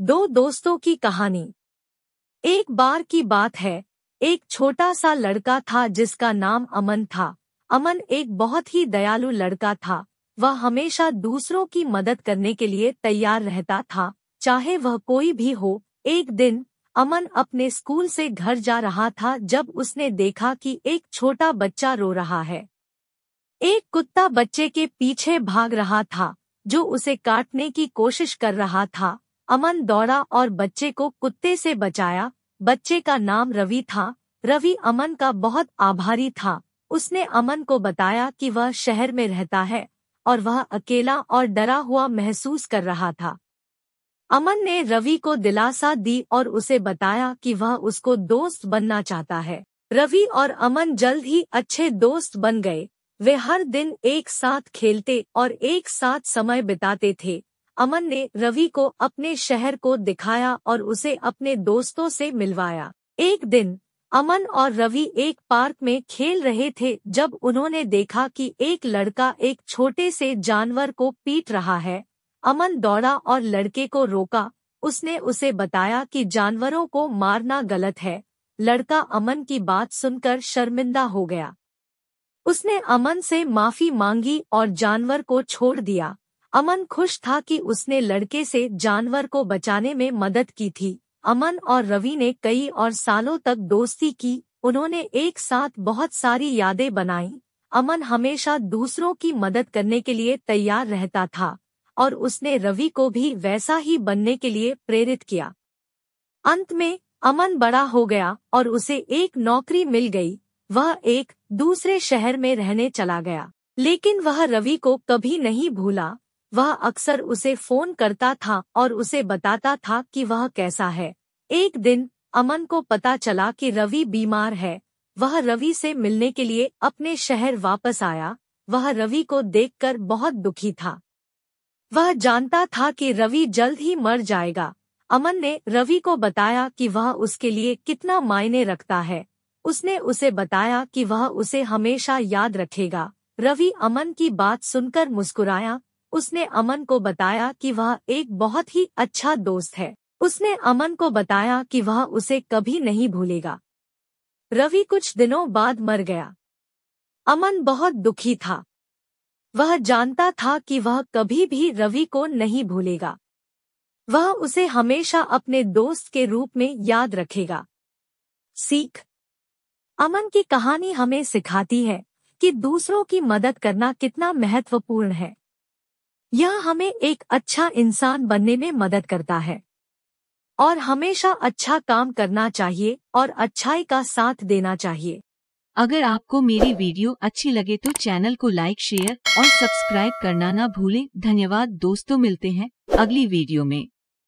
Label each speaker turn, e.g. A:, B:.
A: दो दोस्तों की कहानी एक बार की बात है एक छोटा सा लड़का था जिसका नाम अमन था अमन एक बहुत ही दयालु लड़का था वह हमेशा दूसरों की मदद करने के लिए तैयार रहता था चाहे वह कोई भी हो एक दिन अमन अपने स्कूल से घर जा रहा था जब उसने देखा कि एक छोटा बच्चा रो रहा है एक कुत्ता बच्चे के पीछे भाग रहा था जो उसे काटने की कोशिश कर रहा था अमन दौड़ा और बच्चे को कुत्ते से बचाया बच्चे का नाम रवि था रवि अमन का बहुत आभारी था उसने अमन को बताया कि वह शहर में रहता है और वह अकेला और डरा हुआ महसूस कर रहा था अमन ने रवि को दिलासा दी और उसे बताया कि वह उसको दोस्त बनना चाहता है रवि और अमन जल्द ही अच्छे दोस्त बन गए वे हर दिन एक साथ खेलते और एक साथ समय बिताते थे अमन ने रवि को अपने शहर को दिखाया और उसे अपने दोस्तों से मिलवाया एक दिन अमन और रवि एक पार्क में खेल रहे थे जब उन्होंने देखा कि एक लड़का एक छोटे से जानवर को पीट रहा है अमन दौड़ा और लड़के को रोका उसने उसे बताया कि जानवरों को मारना गलत है लड़का अमन की बात सुनकर शर्मिंदा हो गया उसने अमन से माफी मांगी और जानवर को छोड़ दिया अमन खुश था कि उसने लड़के से जानवर को बचाने में मदद की थी अमन और रवि ने कई और सालों तक दोस्ती की उन्होंने एक साथ बहुत सारी यादें बनाई अमन हमेशा दूसरों की मदद करने के लिए तैयार रहता था और उसने रवि को भी वैसा ही बनने के लिए प्रेरित किया अंत में अमन बड़ा हो गया और उसे एक नौकरी मिल गई वह एक दूसरे शहर में रहने चला गया लेकिन वह रवि को कभी नहीं भूला वह अक्सर उसे फोन करता था और उसे बताता था कि वह कैसा है एक दिन अमन को पता चला कि रवि बीमार है वह रवि से मिलने के लिए अपने शहर वापस आया वह रवि को देखकर बहुत दुखी था वह जानता था कि रवि जल्द ही मर जाएगा अमन ने रवि को बताया कि वह उसके लिए कितना मायने रखता है उसने उसे बताया कि वह उसे हमेशा याद रखेगा रवि अमन की बात सुनकर मुस्कुराया उसने अमन को बताया कि वह एक बहुत ही अच्छा दोस्त है उसने अमन को बताया कि वह उसे कभी नहीं भूलेगा रवि कुछ दिनों बाद मर गया अमन बहुत दुखी था वह जानता था कि वह कभी भी रवि को नहीं भूलेगा वह उसे हमेशा अपने दोस्त के रूप में याद रखेगा सीख अमन की कहानी हमें सिखाती है कि दूसरों की मदद करना कितना महत्वपूर्ण है यह हमें एक अच्छा इंसान बनने में मदद करता है और हमेशा अच्छा काम करना चाहिए और अच्छाई का साथ देना चाहिए अगर आपको मेरी वीडियो अच्छी लगे तो चैनल को लाइक शेयर और सब्सक्राइब करना ना भूलें धन्यवाद दोस्तों मिलते हैं अगली वीडियो में